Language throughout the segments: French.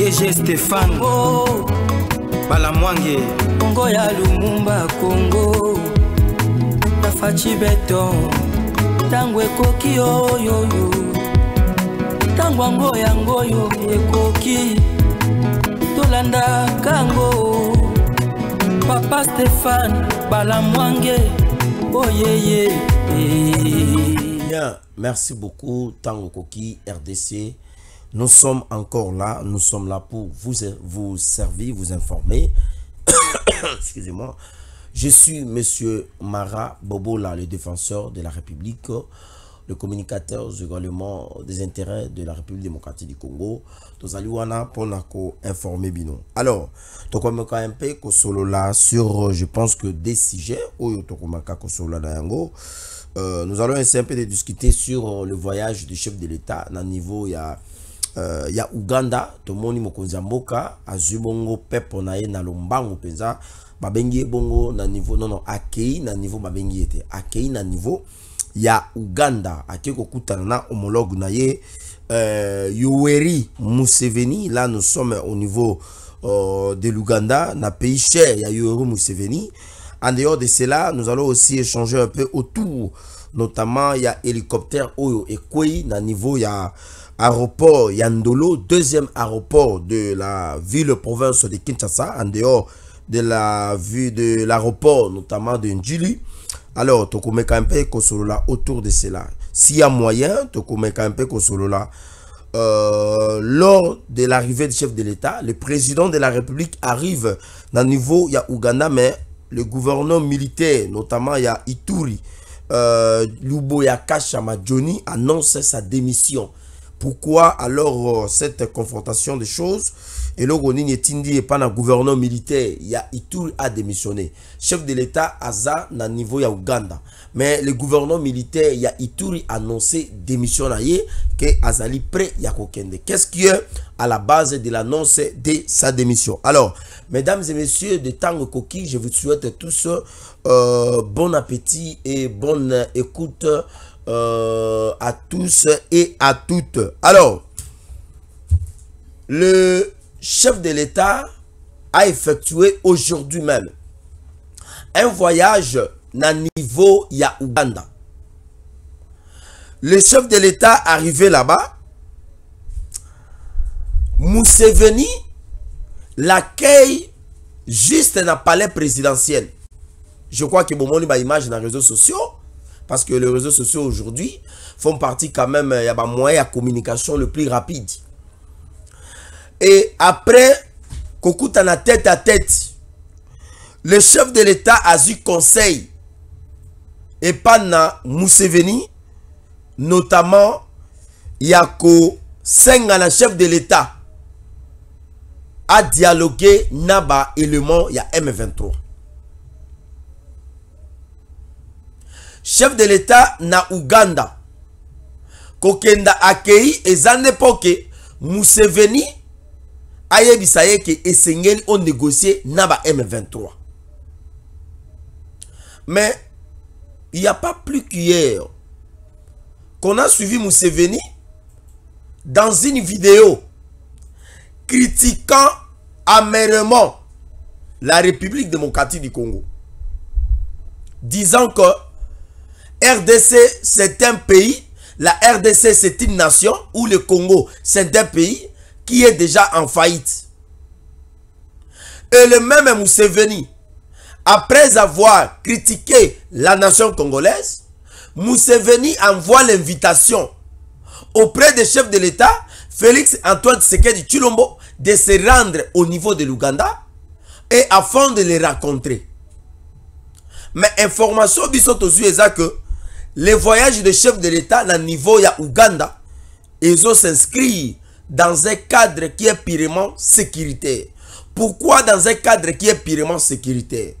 DG Stéphane oh, Bala Mwange Kongo ya Lumumba Kongo Tafachi beton Tango ekoki oyoyo oh, ntango yango yango oyo ekoki tolandaka yango papa stefane balamwange oyeye bien merci beaucoup ntango okoki rdc Nous sommes encore là, nous sommes là pour vous, e-, vous servir, vous informer. Excusez-moi. Je suis M. Mara Bobola, le défenseur de la République, le communicateur également des intérêts de la République démocratique du Congo. Nous allons pour informer Alors, sur, je pense que des sujets euh, Nous allons essayer un peu de discuter sur le voyage du chef de l'État. À niveau il y a il euh, ya uganda tomoni mokonzi ya mboka azwi bongo pepo na ye na lombangu mpenza babengi bongo na niveau nono akei na niveau babengi ye te akei na niveau ya uganda akei kokutana na homologue na ye euh, yoweri museveni là nous sommes au niveau euh, de l'uganda na pays cher ya yoweri museveni en dehors de cela nous allons aussi échanger un peu autour notamment il y a hélicoptère Oyo et Kwei, na niveau il y a aéroport Yandolo, deuxième aéroport de la ville-province de Kinshasa, en dehors de la vue de l'aéroport, notamment de Ndjili. Alors, sur Kosolola autour de cela. S'il y a moyen, Tokumekampe Kosolola, euh, lors de l'arrivée du chef de l'État, le président de la République arrive dans le niveau, il y a Ouganda, mais le gouverneur militaire, notamment il y a Ituri, euh, Johnny annonce sa démission. Pourquoi alors euh, cette confrontation de choses Et Logoni tindi n'est pas un gouverneur militaire. Il y a Itul a démissionné. Chef de l'État, Aza, na niveau ya Ouganda. Mais le gouverneur militaire, il y a Ituri annoncé démissionnaire que Azali prêt ya Kokende. Qu'est-ce qui est à la base de l'annonce de sa démission Alors, mesdames et messieurs de Tango Koki, je vous souhaite tous euh, bon appétit et bonne écoute euh, à tous et à toutes. Alors, le chef de l'État a effectué aujourd'hui même un voyage à niveau Le chef de l'État arrivé là-bas, venu l'accueille juste dans le palais présidentiel. Je crois que Bomoni ba image dans les réseaux sociaux. Parce que les réseaux sociaux aujourd'hui font partie quand même, euh, il y a moyen de communication le plus rapide. Et après, la tête à tête, le chef de l'État a eu conseil. Et Pana Mousseveni, notamment, Yako la chef de l'État, a dialogué Naba élément, il y M23. chef de l'État na Uganda kokenda akei Et ndepo époque Museveni dit que ke esengeli négocié na ba M23 mais il n'y a pas plus qu'hier qu'on a suivi Museveni dans une vidéo critiquant amèrement la République démocratique du Congo, disant que RDC, c'est un pays. La RDC, c'est une nation. Ou le Congo, c'est un pays qui est déjà en faillite. Et le même Mousséveni, après avoir critiqué la nation congolaise, Mousséveni envoie l'invitation auprès des chefs de l'État, Félix Antoine du Chulombo, de se rendre au niveau de l'Ouganda et afin de les rencontrer. Mais information biso tozu que les voyages de chefs de l'État à niveau de Ouganda ont s'inscrit dans un cadre qui est purement sécuritaire. Pourquoi dans un cadre qui est purement sécuritaire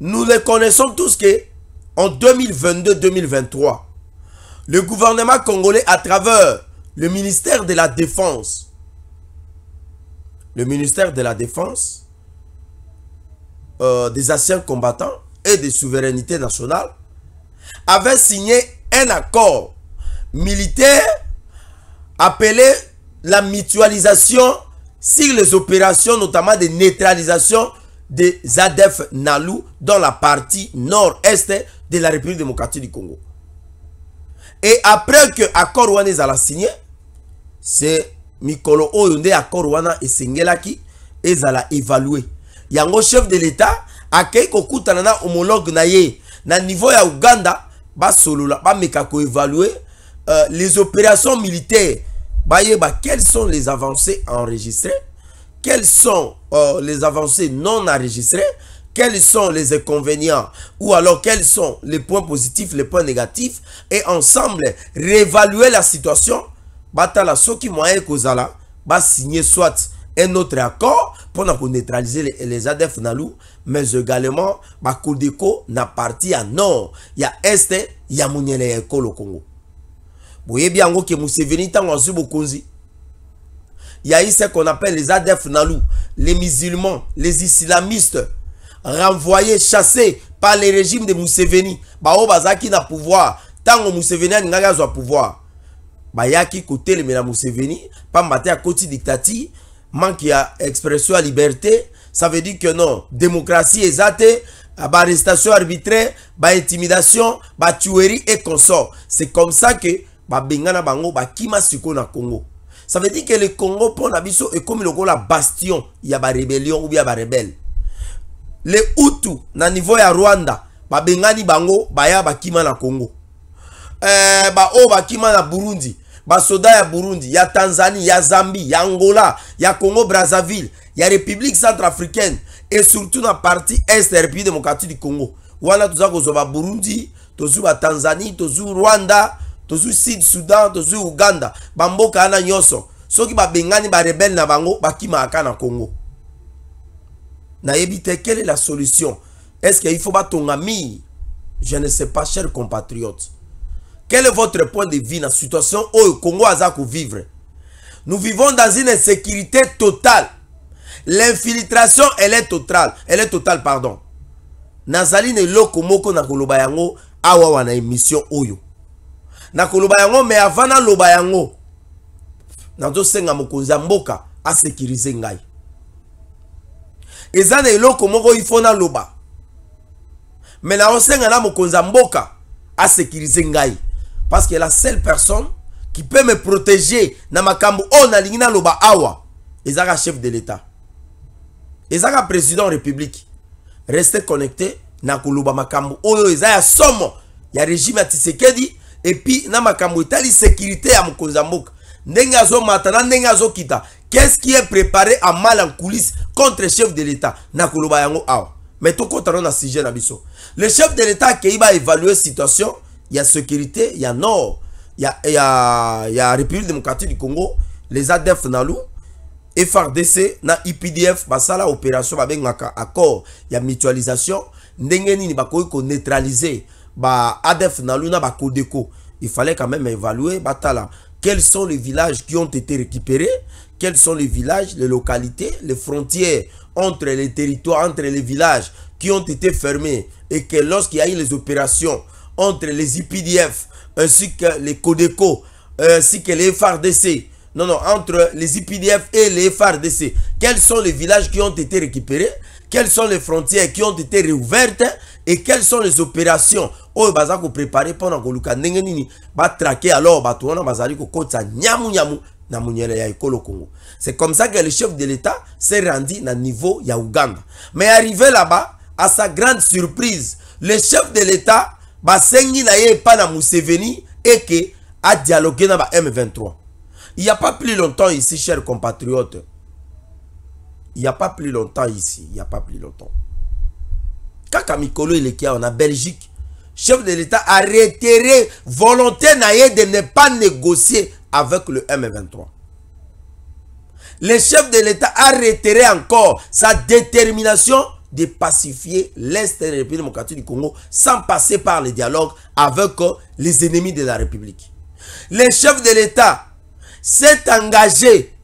Nous le connaissons tous que en 2022-2023, le gouvernement congolais à travers le ministère de la Défense, le ministère de la Défense, euh, des anciens combattants et des souverainetés nationales, avait signé un accord militaire appelé la mutualisation sur les opérations, notamment de neutralisation des ADF e Nalou dans la partie nord-est de la République démocratique du Congo. Et après que l'accord Rwanda a signé, c'est Mikolo Oyonde accord Rwanda et Sengelaki, ils y évalué. Yango chef de l'État, a kokutana homologue na na niveau de Uganda, évaluer euh, les opérations militaires quelles sont les avancées enregistrées quelles sont euh, les avancées non enregistrées quels sont les inconvénients ou alors quels sont les points positifs, les points négatifs et ensemble réévaluer la situation. Batala qui moyen kozala signer soit un autre accord pour neutraliser les, les ADF Nalou mais également Bakudeko na partie à nord ya este ya munyele ya ekolo Congo bien que ke Museveni tango azwi bokonzi il y a ici qu'on appelle les adeptes Nalou, les musulmans, les islamistes, renvoyés, chassés par le régime de Museveni. Bao Bazaki n'a pouvoir. Tant Museveni pas n'a pouvoir. Bayaki côté le Mena Museveni, pas maté à côté dictature, manque à expression à liberté, ça veut dire que non démocratie exacte, arrestation arbitraire intimidation, tuerie et consort c'est comme ça que Bah Bengana bango Kima sikoyo na congo ça veut dire que le congo mpo na comme le la bastion la rébellion ou les rebelle. le hutu, na niveau ya rwanda bengani bango baya Kima na congo euh, Bah Kima na burundi basoda ya burundi ya tanzanie ya zambie ya angola ya congo brazzaville ya république centrafricaine et surtout dans la partie est la république démocratique du congo wana ba Burundi, Tanzanie, tu Tanzanie, à rwanda tozwi sud sudan uganda bamboka ana nyonso soki ba rebelle na bango bakimaka na congo Na ebite, quelle est la solution est ce qu'il faut un ami je ne sais pas chers compatriotes quel est votre point de vue dans la situation où le Congo a vivre Nous vivons dans une insécurité totale. L'infiltration, elle est totale. Elle est totale, pardon. Nazali ne loko moko na kolobayango yango awa wana émission oyo. Na kolobayango yango mais avant na loba yango. Nazo senga moko mboka a sécuriser ngai. Eza lokomoko ifona moko loba. Mais na osenga na mokonzi mboka a sécuriser ngai parce que la seule personne qui peut me protéger na makambo oyo oh, lingina loba awa ezaka chef de l'état ezaka président la république reste connecté na koloba makambo oyo Il y somo ya régime à tisekedi puis na makambo une sécurité ya mokonzi ya mboka matana, na qu'est-ce qui est préparé à mal en coulisse contre chef de l'état na koloba yango awa mais contre na sujet na biso le chef de l'état qui évaluer la situation il y a sécurité, il y a nord, il y a, République démocratique du Congo, les ADF e Nalou, FRDC, na IPDF, basala opération, accord, il y a mutualisation, il y a e neutraliser ba na Il fallait quand même évaluer quels sont les villages qui ont été récupérés, quels sont les villages, les localités, les frontières entre les territoires, entre les villages qui ont été fermés et que lorsqu'il y a eu les opérations entre les IPDF ainsi que les Codeco, ainsi que les FARDC. Non, non, entre les IPDF et les FARDC. Quels sont les villages qui ont été récupérés Quelles sont les frontières qui ont été réouvertes Et quelles sont les opérations au vous pendant que koluka nini traquer alors traquer alors nyamu nyamu na ya congo c'est comme ça que le chef de l'état s'est rendu na niveau ya mais arrivé là-bas à sa grande surprise le chef de l'état pas na ye na na m23 il n'y a pas plus longtemps ici chers compatriotes il n'y a pas plus longtemps ici il n'y a pas plus longtemps kaka mikolo en belgique chef de l'état a réitéré volonté de ne pas négocier avec le m23 le chef de l'état a réitéré encore sa détermination de pacifier l'Est de la République démocratique du Congo sans passer par le dialogue avec euh, les ennemis de la République. Le chef de l'État s'est engagé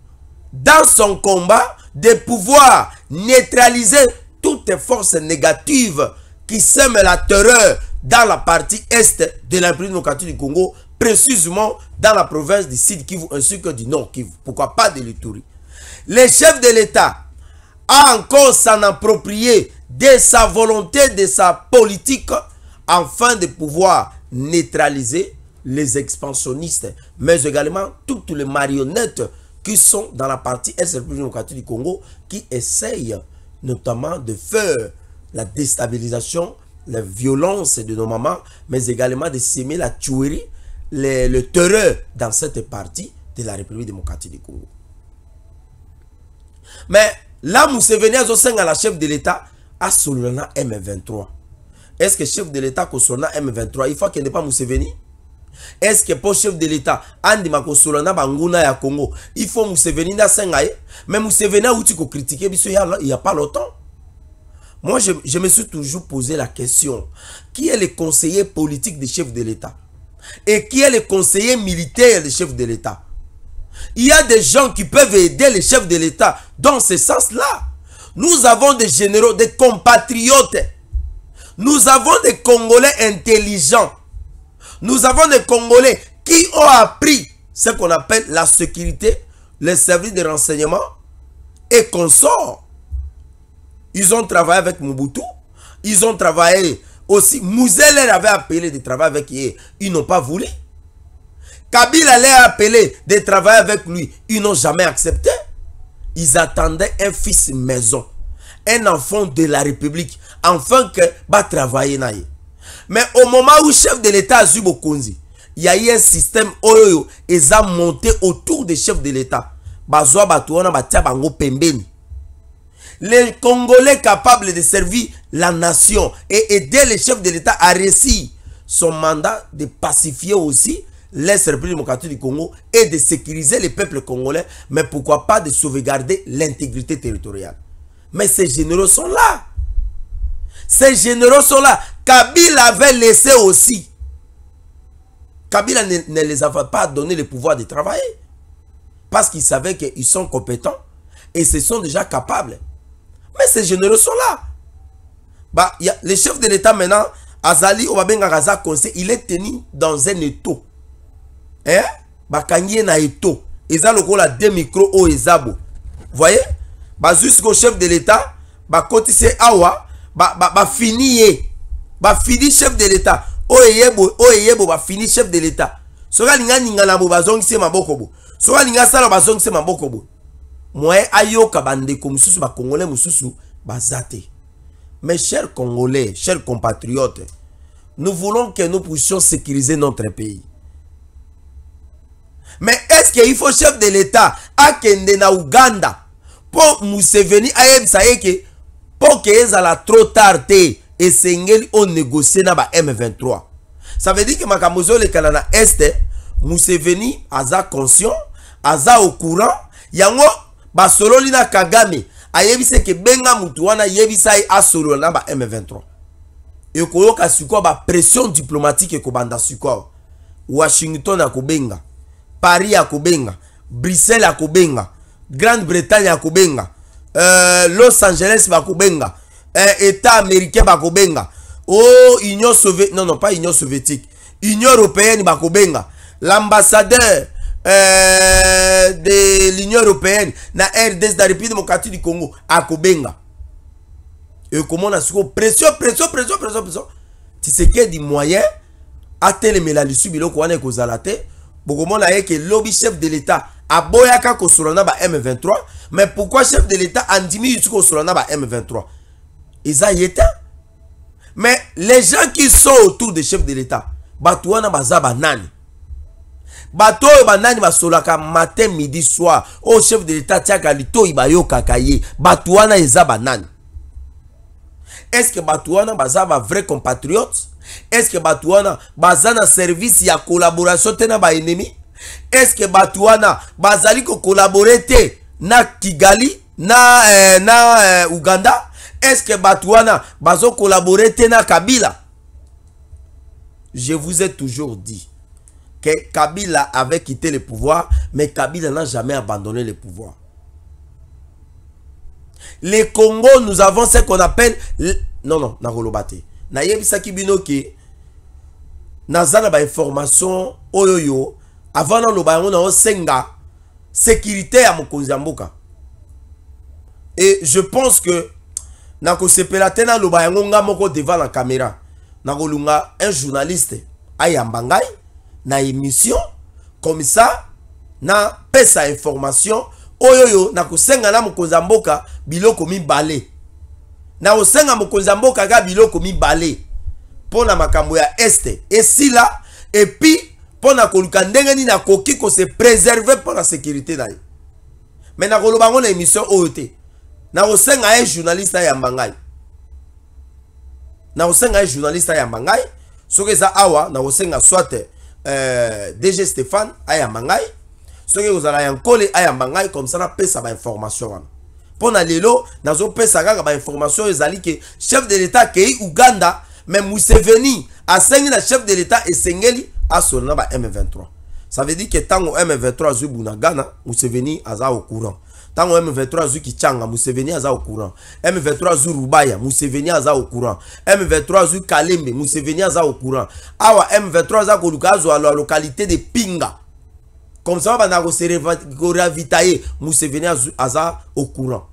dans son combat de pouvoir neutraliser toutes les forces négatives qui sèment la terreur dans la partie Est de la République démocratique du Congo, précisément dans la province du Sud Kivu ainsi que du Nord Kivu. Pourquoi pas de l'Itouri? Les chefs de l'État encore s'en approprier de sa volonté, de sa politique, afin de pouvoir neutraliser les expansionnistes, mais également toutes les marionnettes qui sont dans la partie Est du Congo, qui essayent notamment de faire la déstabilisation, la violence de nos mamans, mais également de s'aimer la tuerie, le, le terreur dans cette partie de la République démocratique du Congo. Mais Là, la museveni la chef de l'état à Solana m23 est ce que chef de l'état à Solana m23 Il faut qu'il n'ait pas Mousseveni? est ce que pas chef de l'état Andy kosolola Solana banguna ya congo Il faut museveni nde asenga ye a museveni critiquer Il n'y a pas longtemps moi je, je me suis toujours posé la question qui est le conseiller politique du chef de l'état et qui est le conseiller militaire du chef de l'état il y a des gens qui peuvent aider les chefs de l'État dans ce sens-là. Nous avons des généraux, des compatriotes. Nous avons des Congolais intelligents. Nous avons des Congolais qui ont appris ce qu'on appelle la sécurité, les services de renseignement et consorts. Ils ont travaillé avec Mobutu. Ils ont travaillé aussi. Muzeller avait appelé de travailler avec eux. Ils n'ont pas voulu. Kabila allait a de travailler avec lui. Ils n'ont jamais accepté. Ils attendaient un fils maison. Un enfant de la République. Enfin que va travailler. Mais au moment où le chef de l'État a il y a eu un système où Ils a monté autour des chefs de l'État. batia bango Les Congolais capables de servir la nation et aider les chefs de l'État à réussir son mandat de pacifier aussi l'Est République démocratique du Congo et de sécuriser les peuples congolais, mais pourquoi pas de sauvegarder l'intégrité territoriale. Mais ces généraux sont là. Ces généraux sont là. Kabila avait laissé aussi. Kabila ne, les avait pas donné le pouvoir de travailler. Parce qu'il savait qu'ils sont compétents et se sont déjà capables. Mais ces généraux sont là. Bah, y les chefs de l'État maintenant, Azali Obabenga conseil, il est tenu dans un étau eh? bakangi na eto eza la de micro o ezabo. Voyez? Ba jusqu'au chef de l'état koti se awa ba ba, ba ye fini chef de l'état O yebo, o oyo ba fini chef de l'état soki ninga aningana bo bazongisi se maboko bo l'inga alingi asala bazongisi se maboko bo moye ayoka bandeko mosusu bakongolais mosusu baza zate mes chers congolais chers compatriotes nous voulons que nous puissions sécuriser notre pays mais est-ce qu'il faut chef de l'État à kende na uganda pour museveni à ye pour pour ke la trop tard te on négocié na ba m23 ça veut dire que makambo le kalana este museveni aza conscient aza au courant yango solo na kagame yevise ke benga mutuana yevisai a ye na ba m23 ekoyoka ba pression diplomatique ekobanda sikoyo washington a kobenga paris akobenga bruxelles akobenga grande bretagne akobenga euh, los angeles bakobenga euh, état américain bakobenga o oh, union soviétique non non pas union soviétique union européenne bakobenga l'ambassadeur euh, de l'union européenne na rds na république démocratique du congo akobenga ekomona sikoyo pression pression pression pression pression tisekedi moyen atelemela lisu biloko wana ekozala te bokomona ye que lobi chef de l'état aboyaka Boyaka na ba m23 mais pourquoi chef de l'état andimi yuti kosola ba m23 ils a mais les gens qui sont autour de chef de l'état Batouana bazaba baza banane bato banane banani basolaka matin midi soir Oh, chef de l'état tiaka litoi bayokaka ye bato wana eza est-ce que Batouana baza vrai compatriote est-ce que batuana Bazana service ya collaboration ba est Est-ce que Batuana bazali collaborer te na kigali na, Kigali, eh, na Ouganda eh, uganda que que bazo collaborer te kabila je vous ai toujours dit que kabila avait quitté le pouvoir mais kabila n'a jamais abandonné le pouvoir les Congos, nous avons ce qu'on appelle non non na nayebisaki bino ke naza na bainformation oyo yo avant naloba yango naosenga sécurité ya mokonzi ya mboka e je pense que nakosepela te naloba yango nga moko devant la caméra nakolunga un journaliste ayamba ngai na émission comme ça napesa information oyo oyo nakosenga na mokonzi ya mboka biloko mibale na kosenga mokonzi ya mboka kaka biloko mibale mpo na makambo ya este esila epi mpo na koluka ndenge nini akoki kose préserve mpo na sécurité na ye me nakoloba yango na émission oyo te nakosenga ye journaliste ayamba ngai nakosenga ye journaliste ayamba ngai soki eza awa nakosenga soit euh, dg stéphane ayamba ngai soki ekozala ya nkole ayamba ngai komsa napesa bainformation wana mpo na lelo nazopesa kaka bainformation oyo ezali ke chef de l'etat akei uganda me museveni asengi na chef de l'etat esengeli asolo na ba m23 ça veut dire ke ntango m23 azwi bunagana museveni aza au courant ntango m23 azwi kichanga museveni aza au courant m23 azwi rubaya museveni aza au courant m23 azwi kalembe museveni aza au courant awa m23 aza koluka azwa la localité de pinga comme ça babandaka koravitaye museveni aza au courant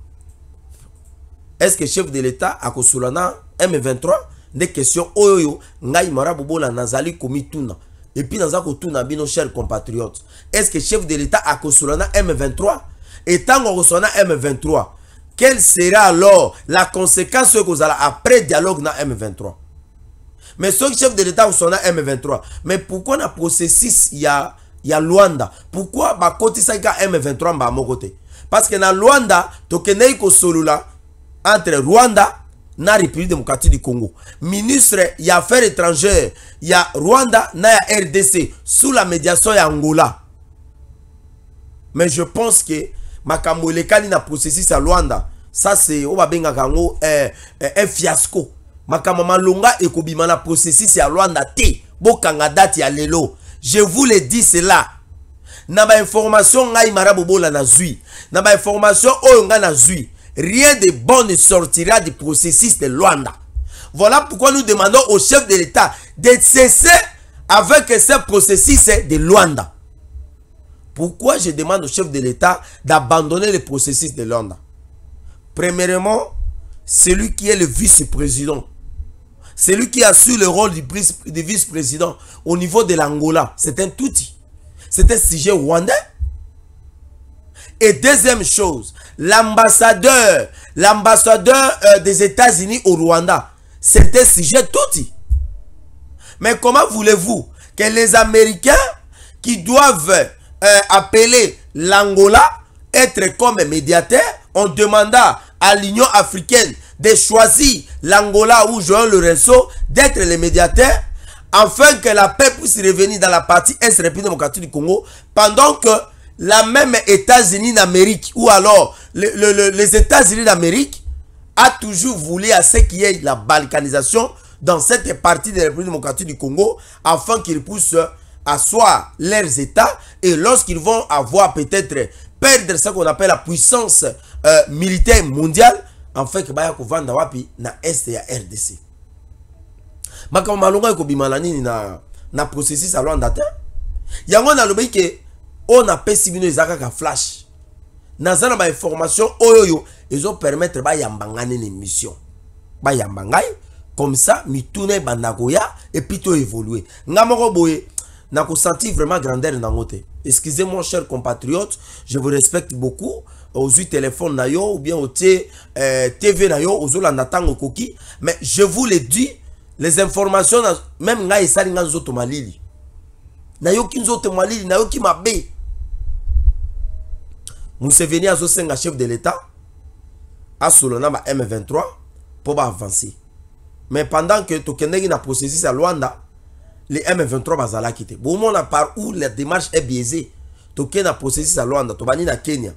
est-ce que chef de l'état a m23 des question oyo ngai marabu bola nazali puis dans naza kotuna bino chers compatriotes est-ce que chef de l'état a m23 Et étant akosula m23 quelle sera alors la conséquence vous le après dialogue na m23 mais ce chef de l'état akosula m23 mais pourquoi na processus y a Luanda pourquoi bakotisaki ka m23 ba mon côté parce que na lwanda m solula entre Rwanda na République démocratique du Congo. Ministre des affaires étrangères ya Rwanda na a RDC sous la médiation Angola. Mais je pense que makambo na processus à Rwanda ça c'est oyo babengaka yango eh, eh, un fiasco makambo malonga kobima na processus à Rwanda te bokanga date ya lelo je vous le dis cela na information ngai marabobola na zui. na ba information oyonga na zui. Rien de bon ne sortira du processus de Luanda. Voilà pourquoi nous demandons au chef de l'État de cesser avec ce processus de Luanda. Pourquoi je demande au chef de l'État d'abandonner le processus de Luanda Premièrement, celui qui est le vice-président, celui qui assure le rôle du vice-président au niveau de l'Angola, c'est un touti. C'est un sujet rwandais. Et deuxième chose, l'ambassadeur, l'ambassadeur euh, des États-Unis au Rwanda. C'était sujet tout. Mais comment voulez-vous que les Américains qui doivent euh, appeler l'Angola être comme médiateur, on demanda à l'Union africaine de choisir l'Angola ou Le Lorenzo d'être les médiateurs afin que la paix puisse revenir dans la partie Est République démocratique du Congo pendant que la même États-Unis d'Amérique ou alors le, le, les États-Unis d'Amérique a toujours voulu à ce qu'il y ait la balkanisation dans cette partie de la République démocratique du Congo afin qu'ils puissent euh, asseoir leurs États et lorsqu'ils vont avoir peut-être perdre ce qu'on appelle la puissance euh, militaire mondiale, en fait, que baya un wapi na est la RDC. y malonga ekobima na nini na na processus alwanda te? Yango nalobi ke on a bino ezaka ka flash naza na bainformation oyo oh, oyo permettre bayambanga les missions Ba ngai comme ça mituna bah, ebanda et epui toévolue ngai moko boye senti vraiment grandeur dans te excusez moi cher compatriote je vous respecte beaucoup aux téléphone na yo ou bien otie tv euh, na yo la ntango mais je vous le dis les informations na, même ngai esali ngai nzoto malili nayoki nzoto malili m'a mabe museveni azosenga chef de l'état asolo na ba m23 mpo baavance mais pendant que tokendeki na processus ya lwanda le m23 bazalaki te bomona par ou la démarche est biaisée tokei na processus ya lwanda tobandi na kenya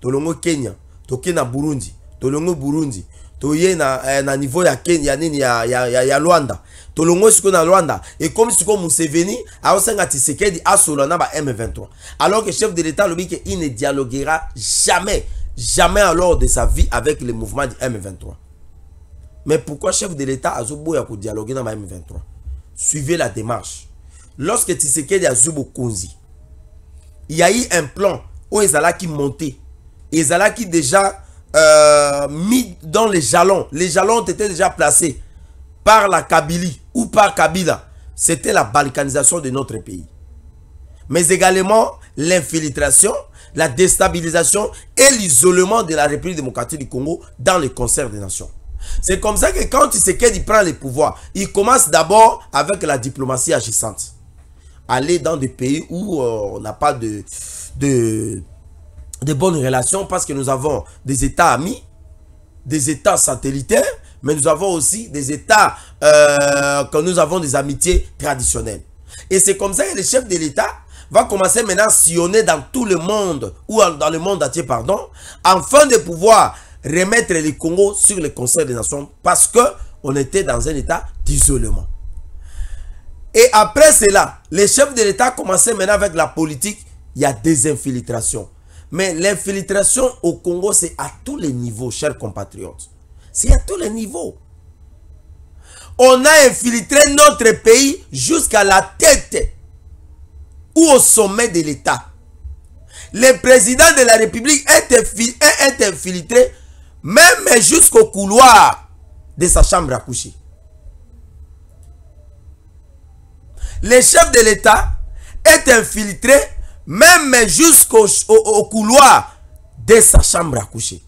tolongo kenya tokei na burundi tolongo burundi toye na, eh, na niveau ya kenya ya nini ya, ya, ya, ya lwanda tolongo sikoyo na Et comme sikoyo museveni aosenga tisekedi à na ba m23 alors que chef de l'état il ne dialoguera jamais jamais alors de sa vie avec le mouvement du m23 mais pourquoi chef de l'état azoboya dialoguer na dans m23 suivez la démarche lorsque tisekedi il y a eu un plan où a qui monte qui déjà euh, mis dans les jalons. Les jalons étaient déjà placés par la Kabylie ou par Kabila. C'était la balkanisation de notre pays. Mais également l'infiltration, la déstabilisation et l'isolement de la République démocratique du Congo dans les concerts des nations. C'est comme ça que quand Tshisekedi prend les pouvoirs il commence d'abord avec la diplomatie agissante. Aller dans des pays où euh, on n'a pas de, de, des bonnes relations parce que nous avons des États amis, des États satellitaires, mais nous avons aussi des États euh, que nous avons des amitiés traditionnelles. Et c'est comme ça que le chef de l'État va commencer maintenant à sillonner dans tout le monde, ou dans le monde entier, pardon, afin de pouvoir remettre les Congo sur le Conseil des Nations parce que on était dans un état d'isolement. Et après cela, les chefs de l'État commençaient maintenant avec la politique, il y a des infiltrations. Mais l'infiltration au Congo, c'est à tous les niveaux, chers compatriotes. C'est à tous les niveaux. On a infiltré notre pays jusqu'à la tête ou au sommet de l'État. Le président de la République est infiltré même jusqu'au couloir de sa chambre à coucher. Le chef de l'État est infiltré même jusqu'au au, couloir de sa chambre à coucher.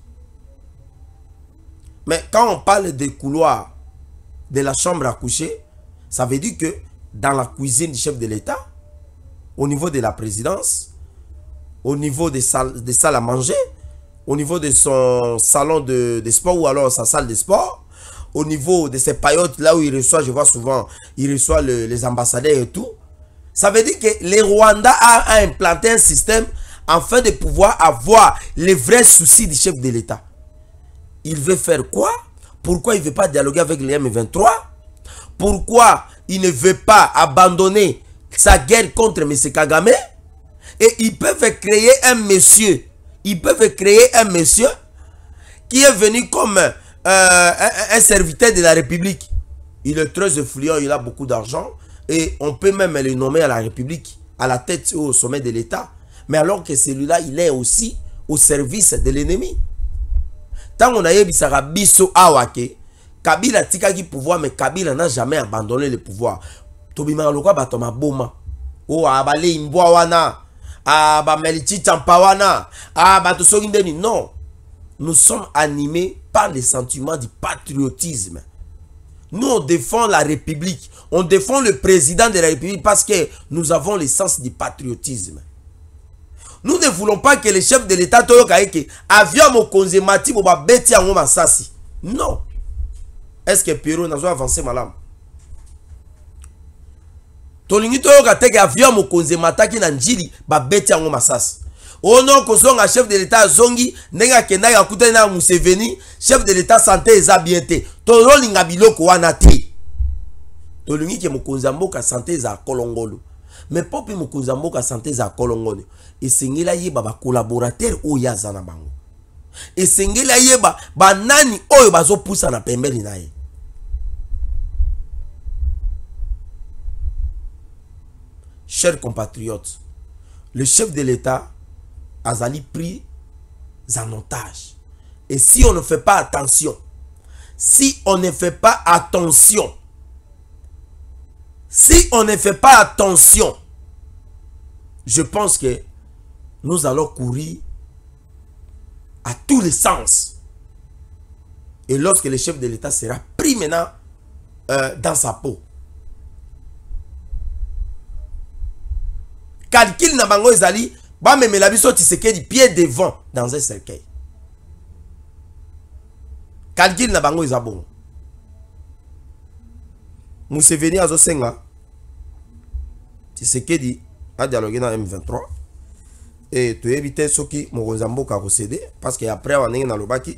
Mais quand on parle de couloir de la chambre à coucher, ça veut dire que dans la cuisine du chef de l'État, au niveau de la présidence, au niveau des salles, de à manger, au niveau de son salon de, sport ou alors sa salle de sport, au niveau de ses paillotes, là où il reçoit, je vois souvent, il reçoit les ambassadeurs et tout, ça veut dire que le Rwanda a, implanté un système afin de pouvoir avoir les vrais soucis du chef de l'État. Il veut faire quoi Pourquoi il ne veut pas dialoguer avec les M23 Pourquoi il ne veut pas abandonner sa guerre contre M. Kagame Et ils peuvent créer un monsieur. Ils peuvent créer un monsieur qui est venu comme euh, un, serviteur de la République. Il est très influent, il a beaucoup d'argent. Et on peut même le nommer à la République, à la tête ou au sommet de l'État. Mais alors que celui-là, il est aussi au service de l'ennemi. Tant on a yebisaka biso awake, Kabila qui pouvoir, mais Kabila n'a jamais abandonné le pouvoir. Tobima kwa batoma boma. Oh, abale ah, imbwa wana. Abamelichi ah, le ah, bah, Abatusogindeni. Non. Nous sommes animés par les sentiments du patriotisme. Nous, on défend la République. On défend le président de la République parce que nous avons le sens du patriotisme. Nous ne voulons pas que les chefs de l'État Toyokaeke avions mon consématif ou bêti en massassi. Non. Est-ce que Pérou n'a pas avancé, madame? Tolingi Toyoka teke avions mon consématif qui n'a que babeti en oyo oh okozonga chef de l'etat azongi ndenge akendaki akutani na museveni chef de l'etat sante eza bien te tozolinga biloko wana te tolingi ke mokonzi ya mboka sante ezala kolongolo me mpo mpe mokonzi ya mboka sante ezala kolongolo esengeli ayeba bakolaborateur oyo aza na bango esengeli ayeba banani oyo bazopusana pembeni na ye chers compatriotes le chef de l'état azali pris en otage. Et si on ne fait pas attention, si on ne fait pas attention, si on ne fait pas attention, je pense que nous allons courir à tous les sens. Et lorsque le chef de l'État sera pris maintenant euh, dans sa peau, calcul na bamemela biso tisekedi pied devant dans un cercueil calcule na bango eza bongo museveni azosenga tisekedi adialoge na m23 e toyebi te soki mokonzi ya mboka akosede parce que après awa ndenge nalobaki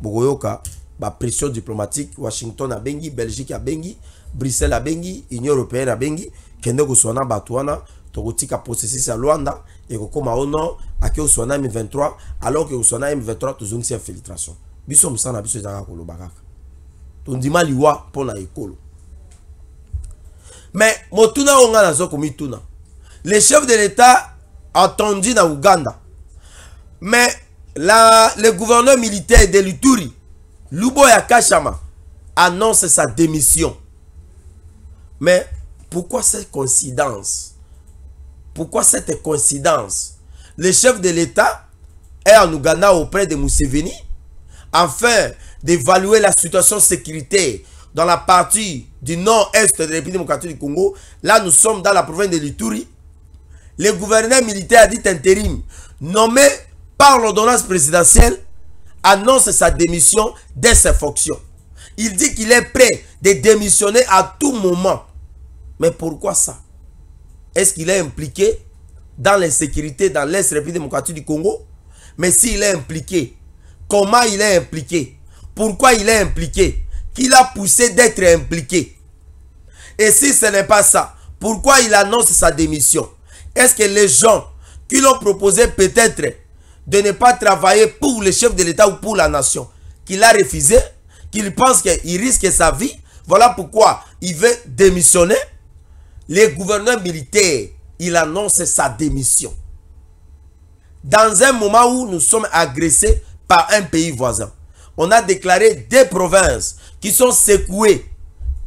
bokoyoka bapression diplomatique washington abengi belgique abengi bruxelles abengi union européenne abengi kende kozwa na bato wana un processus ya lwanda ekokóma au nord ake ozwa au m23 alors que au na m23 une infiltration biso mosala na biso ezalaka koloba Ton tondima liwa mpo na ekolo Mais motuna na zo komi tuna. le chef de l'état attendu dans uganda Mais la, le gouverneur militaire de luturi luboya kachama annonce sa démission mais pourquoi cette coïncidence pourquoi cette coïncidence Le chef de l'État est en Ouganda auprès de Museveni afin d'évaluer la situation sécuritaire dans la partie du nord-est de la République démocratique du Congo. Là, nous sommes dans la province de l'Ituri. Le gouverneur militaire dit intérim, nommé par l'ordonnance présidentielle, annonce sa démission de ses fonctions. Il dit qu'il est prêt de démissionner à tout moment. Mais pourquoi ça est-ce qu'il est impliqué dans l'insécurité dans l'Est-République démocratique du Congo Mais s'il est impliqué, comment il est impliqué Pourquoi il est impliqué Qui l'a poussé d'être impliqué Et si ce n'est pas ça, pourquoi il annonce sa démission Est-ce que les gens qui l'ont proposé peut-être de ne pas travailler pour le chef de l'État ou pour la nation, qu'il a refusé, qu'il pense qu'il risque sa vie, voilà pourquoi il veut démissionner le gouverneur militaire, il annonce sa démission. Dans un moment où nous sommes agressés par un pays voisin, on a déclaré des provinces qui sont secouées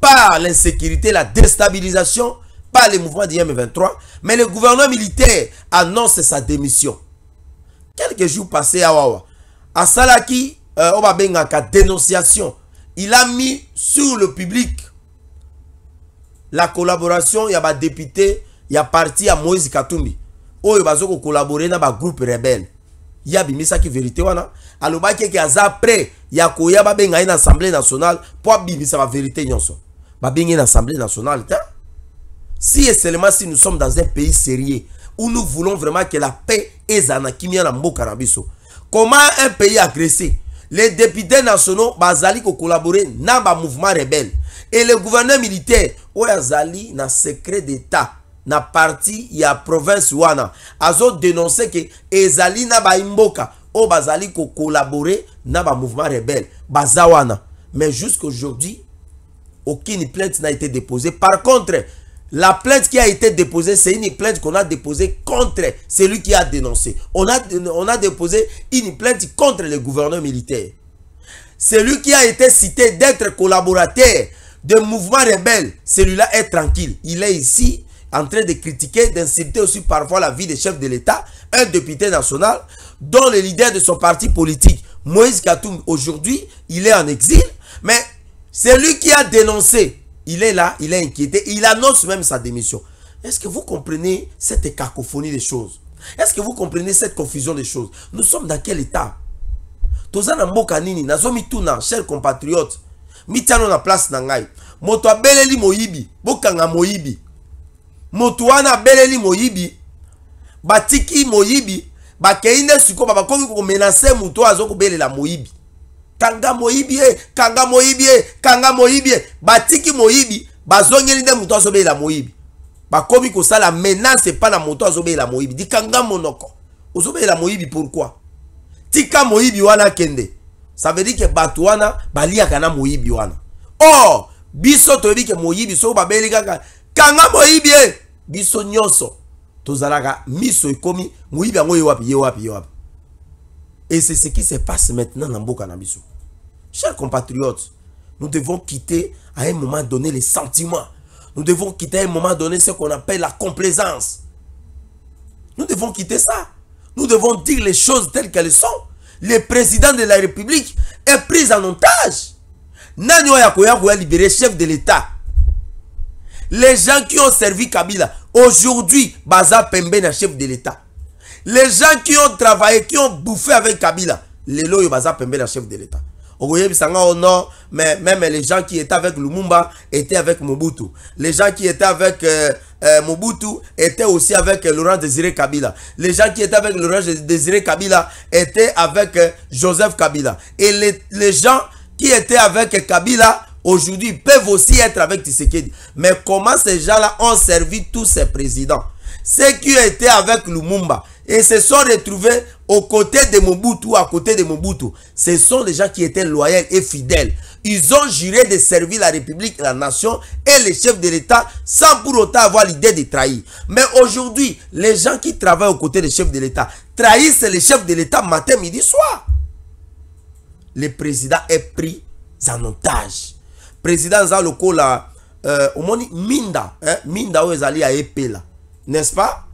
par l'insécurité, la déstabilisation, par les mouvements du M23, mais le gouverneur militaire annonce sa démission. Quelques jours passés à Wawa, à Salaki, euh, Obabengaka, dénonciation, il a mis sur le public la collaboration y a y y a parti à moïse katumbi oyo baza collaborer na rebelle. rebelle. bimisa qui vérité wana vérité eke aza y ya koya ba y na assemblée nationale bimisa abimisa vérité nyonso y a une assemblée nationale si et seulement si nous sommes dans un pays sérieux où nous voulons vraiment que la paix est en kimia na mboka na comment un pays agressé les députés nationaux bazali dans na mouvement rebelle et le gouverneur militaire Oyazali, na secret d'état na parti ya province wana dénoncé que ezali na secret o bazali collaborer na mouvement rebelle mais jusqu'aujourd'hui aucune plainte n'a été déposée par contre La plainte qui a été déposée, c'est une plainte qu'on a déposée contre celui qui a dénoncé. On a, on a déposé une plainte contre le gouverneur militaire. Celui qui a été cité d'être collaborateur de mouvements rebelles, celui-là est tranquille. Il est ici en train de critiquer, d'insulter aussi parfois la vie des chefs de l'État, un député national, dont le leader de son parti politique, Moïse Katoum, aujourd'hui, il est en exil. Mais c'est lui qui a dénoncé. Il est là, il est inquiété, il annonce même sa démission. Est-ce que vous comprenez cette cacophonie des choses Est-ce que vous comprenez cette confusion des choses Nous sommes dans quel état Tozana Mokanini, Nazomi Tuna, chers compatriotes, mitiano na place na ngai moto abeleli moyibi bokanga moyibi moto wana abeleli moyibi batiki moyibi bakei nde sikoyo babakoki komenase moto oyo aza kobelela moyibi kanga moyibi e kanga moyibi e kanga moyibi e batiki moyibi bazongeli nde moto azobelela moyibi bakomi kosala menace epai na moto azobelela moyibi dikanga monoko ozobelela moyibi pourkui tika moyibi wana akende ça veut dire que bato wana baliaka na moyibi wana or biso toyebi ke moyibi so babeli kaka kanga moyibi ye biso nyonso tozalaka miso ekomi Komi, yango ye wapi ye wapi ye wapi et c'est ce qui se passe maintenant dans mboka na biso chers compatriotes nous devons quitter à un moment donné les sentiments nous devons quitter à un moment donné ce qu'on appelle la complaisance nous devons quitter ça nous devons dire les choses telles qu'elles sont le président de la République est pris en otage. libéré chef de l'État. Les gens qui ont servi Kabila, aujourd'hui, Baza Pembe est chef de l'État. Les gens qui ont travaillé, qui ont bouffé avec Kabila, Lelo Baza Pembe est chef de l'État mais même les gens qui étaient avec Lumumba étaient avec Mobutu. Les gens qui étaient avec euh, euh, Mobutu étaient aussi avec Laurent Désiré Kabila. Les gens qui étaient avec Laurent Désiré Kabila étaient avec euh, Joseph Kabila. Et les, les gens qui étaient avec Kabila aujourd'hui peuvent aussi être avec Tshisekedi. Mais comment ces gens-là ont servi tous ces présidents Ceux qui étaient avec Lumumba, et se sont retrouvés aux côtés de Mobutu, à côté de Mobutu. Ce sont des gens qui étaient loyaux et fidèles. Ils ont juré de servir la République, la nation et les chefs de l'État sans pour autant avoir l'idée de trahir. Mais aujourd'hui, les gens qui travaillent aux côtés des chefs de l'État trahissent les chefs de l'État matin, midi, soir. Le président est pris en otage. Président Zaloko, là, euh, au Minda, hein, Minda où ils allaient à épée, là, n'est-ce pas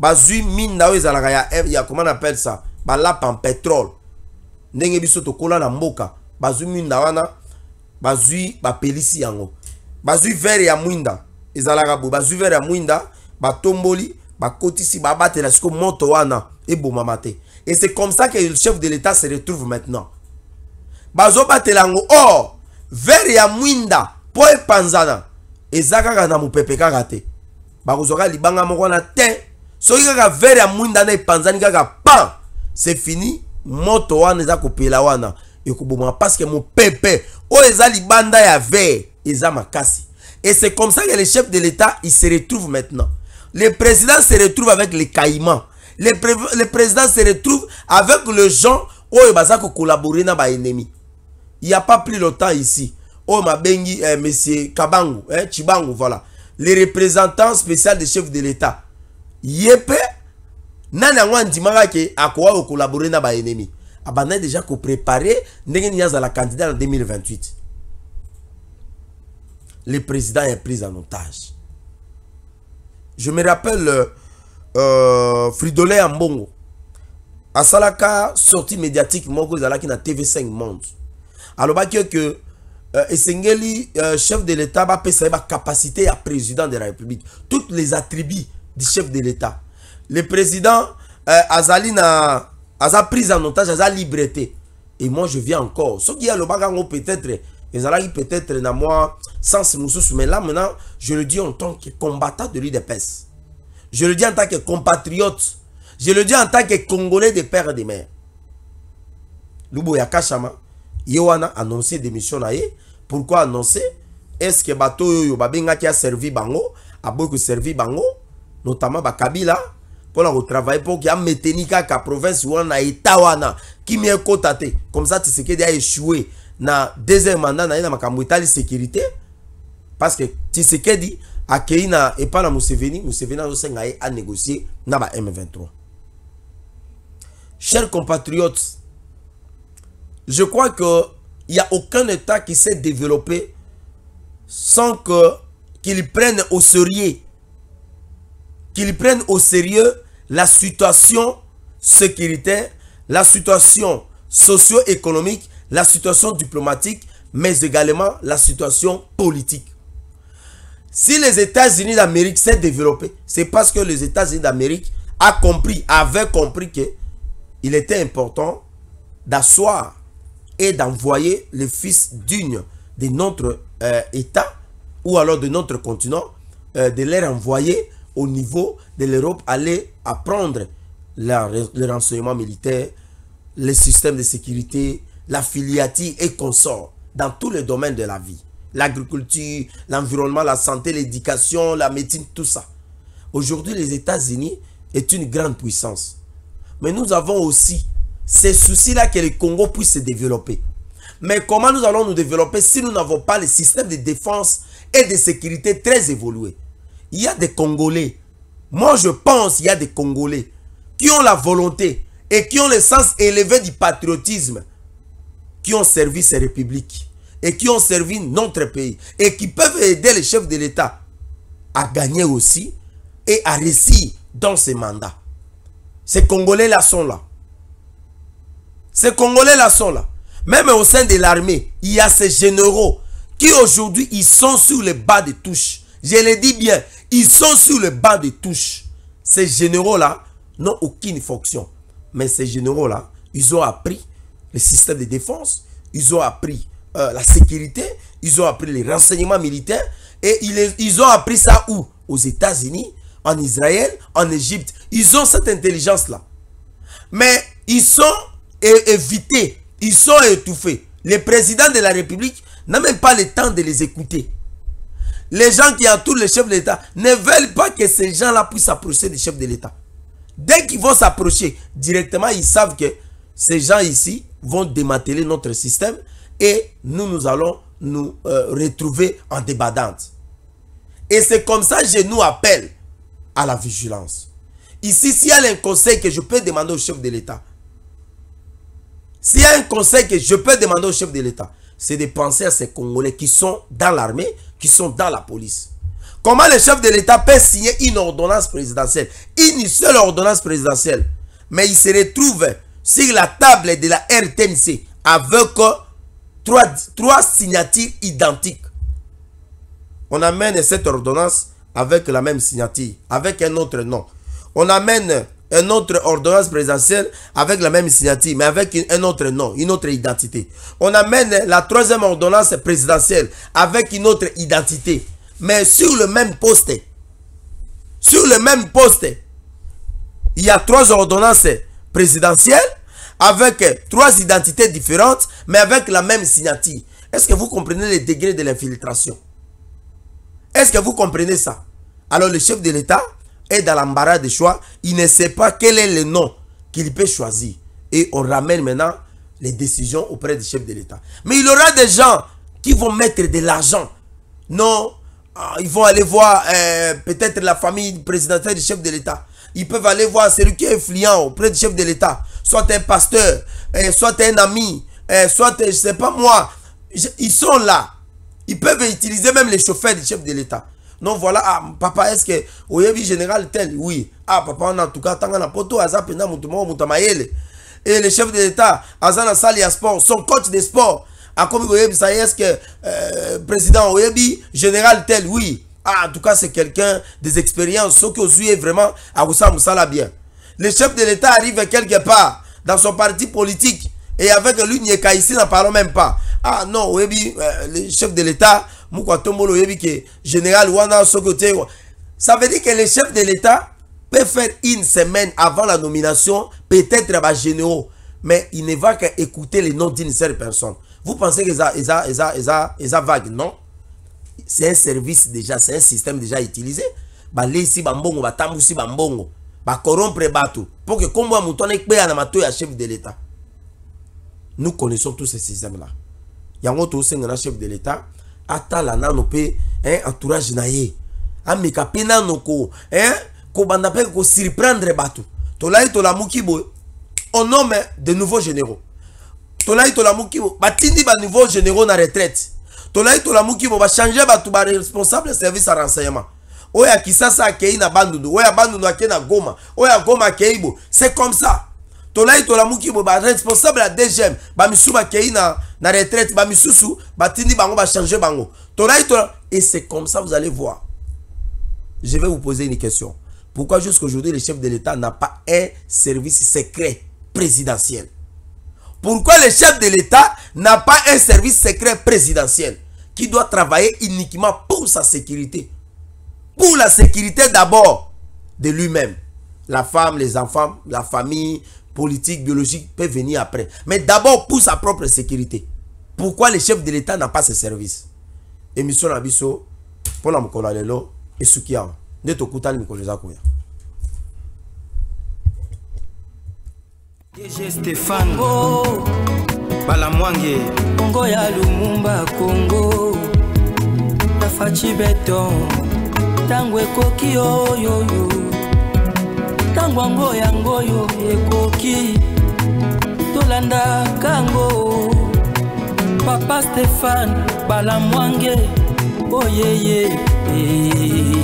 bazwi mine na oyo ezalaka ya, ya comment on appelle ça balapa en pétrole ndenge biso tokola na mboka bazwi mwinda wana bazwi bapelisi yango bazwi vere ya mwinda ezalaka boye bazwi vere ya mwinda batomboli bakotisi babatela siko moto wana ebomama te et c'est comme ça que le chef de l'état se retrouve maintenant bazobatela yango or oh, vere ya mwinda mpo epanzana eza kaka na mopepe kaka te bakozwaka libanga moko wana te soki qui vere ya mwinda na epanzani kaka pan c'est fini moto wana eza kopela wana que mon mopepe oyo oh, les libanda ya ont ma kasi. et c'est comme ça que les chefs de l'état il se retrouvent maintenant le président se retrouve avec les caïmans le, le président se retrouve avec le gens oyo oh, ko collaborer na ennemi. il n'y a pas plus longtemps ici Oh mabengi eh, monsieur kabango eh, chibango voilà Les représentants spécial des chefs de l'état ye mpe nani yango andimaka ke akoya kokolabore na baennemi abandaki ah, déjà koprépare ndenge nini azala candidat en 2028 le président est pris en otage je me rappelle euh, euh fridolin ambongo asalaka sortie médiatique moko ezalaki na tv5 monde alobaki eke euh, esengeli euh, chef de l'état bapesa ye capacité ya président de la république toutes les attributs chef de l'État. Le président Azalina euh, Azali na, aza prise en otage, sa liberté. Et moi, je viens encore. Ce qui est le bagango oh, peut-être, les peut-être, na moi, sans nous mais là maintenant, je le dis en tant que combattant de l'UDPS. Je le dis en tant que compatriote. Je le dis en tant que Congolais de père et de mère. Lubo Yakashama, a annoncé démissionner Pourquoi annoncer Est-ce que bateau Yobabinga qui a servi bango, a beaucoup servi bango, notamment Kabila, pour retravailler pour qu'il y ya meteni la province en eta qui qui ekota contacté comme ça tu sais tisekedi échoué na deuxième mandat na na sécurité parce que tisekedi et na la na museveni museveni azosenga à négocier na ba m23 chers compatriotes je crois que il n'y a aucun état qui s'est développé sans que qu'il prenne au sérieux qu'ils prennent au sérieux la situation sécuritaire, la situation socio-économique, la situation diplomatique, mais également la situation politique. Si les États-Unis d'Amérique s'est développé, c'est parce que les États-Unis d'Amérique compris, avaient compris que il était important d'asseoir et d'envoyer les fils d'une de notre euh, État ou alors de notre continent, euh, de les renvoyer au niveau de l'Europe Aller apprendre le renseignement militaire, les systèmes de sécurité, la filiatie et consort dans tous les domaines de la vie. L'agriculture, l'environnement, la santé, l'éducation, la médecine, tout ça. Aujourd'hui, les États-Unis est une grande puissance. Mais nous avons aussi ces soucis-là que le Congo puisse se développer. Mais comment nous allons nous développer si nous n'avons pas les systèmes de défense et de sécurité très évolué il y a des Congolais. Moi, je pense qu'il y a des Congolais qui ont la volonté et qui ont le sens élevé du patriotisme, qui ont servi ces républiques et qui ont servi notre pays et qui peuvent aider les chefs de l'État à gagner aussi et à réussir dans ces mandats. Ces Congolais-là sont là. Ces Congolais-là sont là. Même au sein de l'armée, il y a ces généraux qui aujourd'hui, ils sont sur les bas de touche. Je le dis bien, ils sont sur le bas de touche. Ces généraux-là n'ont aucune fonction. Mais ces généraux-là, ils ont appris le système de défense, ils ont appris euh, la sécurité, ils ont appris les renseignements militaires, et ils, ils ont appris ça où Aux États-Unis, en Israël, en Égypte. Ils ont cette intelligence-là. Mais ils sont évités, ils sont étouffés. Le président de la République n'a même pas le temps de les écouter les gens qui entourent les chefs de l'État ne veulent pas que ces gens-là puissent s'approcher du chef de l'État. Dès qu'ils vont s'approcher directement, ils savent que ces gens ici vont démanteler notre système et nous, nous allons nous euh, retrouver en débadante. Et c'est comme ça que je nous appelle à la vigilance. Ici, s'il y a un conseil que je peux demander au chef de l'État, s'il y a un conseil que je peux demander au chef de l'État, c'est de penser à ces Congolais qui sont dans l'armée, qui sont dans la police. Comment le chef de l'État peut signer une ordonnance présidentielle Une seule ordonnance présidentielle. Mais il se retrouve sur la table de la RTNC avec euh, trois, trois signatures identiques. On amène cette ordonnance avec la même signature, avec un autre nom. On amène une autre ordonnance présidentielle avec la même signature, mais avec un autre nom, une autre identité. On amène la troisième ordonnance présidentielle avec une autre identité, mais sur le même poste. Sur le même poste, il y a trois ordonnances présidentielles avec trois identités différentes, mais avec la même signature. Est-ce que vous comprenez les degrés de l'infiltration Est-ce que vous comprenez ça Alors le chef de l'État est dans l'embarras des choix, il ne sait pas quel est le nom qu'il peut choisir. Et on ramène maintenant les décisions auprès du chef de l'État. Mais il y aura des gens qui vont mettre de l'argent. Non, ah, ils vont aller voir euh, peut-être la famille présidentielle du chef de l'État. Ils peuvent aller voir celui qui est influent auprès du chef de l'État. Soit un pasteur, euh, soit un ami, euh, soit, je ne sais pas moi. Ils sont là. Ils peuvent utiliser même les chauffeurs du chef de l'État non voilà ah papa est-ce que oyebi général tel oui ah papa en tout cas tant poto a mpenza moto moko moto Et le chef de l'état Azana na sport son coach de sport a ça ça est que euh, président oyebi général tel oui ah en tout cas c'est quelqu'un des expériences Ce qui est vraiment akosala mosala bien le chef de l'état arrive quelque part dans son parti politique et avec lui qu'à ici n'en parlons même pas ah non oyebi euh, le chef de l'état mukwa tombolo oyebi général wana soki ça veut dire que le chef de l'état peut faire une semaine avant la nomination peut-être ba généraux mais il ne va qu'écouter les noms d'une seule personne vous pensez que ça, ça, ça, ça, ça vague non c'est un service déjà c'est un système déjà utilisé les balesi bambongo si bambongo bakorompre bato mpo ke nkombo ya moto wana ekbeya na matoyi ya chef de l'état nous connaissons tous ces systèmes là y Il a un autre chef de l'état atala nano mpe eh, entourage na ye ameka mpe nano ko eh, kobanda mpe kosurprendre bato tolali tolamuki boye on nomme de nouveaux généraux tolai tolamuki bo batindi baniveau généraux na retraite tolai tolamuki bo bachange bato baresponsable service ya renseignement oyo akisasa akei na bandundu oyo abandundu akei na goma oyo agoma akei bo c'est comme ça tolai tolamuki bo baresponsable ya dgm bamisu bakei na na retraite ba misusu bango changer bango et c'est comme ça vous allez voir je vais vous poser une question pourquoi aujourd'hui, le chef de l'état n'a pas un service secret présidentiel pourquoi le chef de l'état n'a pas un service secret présidentiel qui doit travailler uniquement pour sa sécurité pour la sécurité d'abord de lui-même la femme les enfants la famille politique, biologique peut venir après. Mais d'abord pour sa propre sécurité. pourquoi le chef de l'état n'a pas ses services émission na biso mpona mokolo ya lelo esuki awa nde tokutani mikolo eza koya dg stéphane bala mwange kongo ya lumumba kongo nafaci beton ntango ekoki oyoyo ntango yango yangoyo ekoki tolandaka ngo papa stéphane bala mwange oyeye oh, yeah, yeah.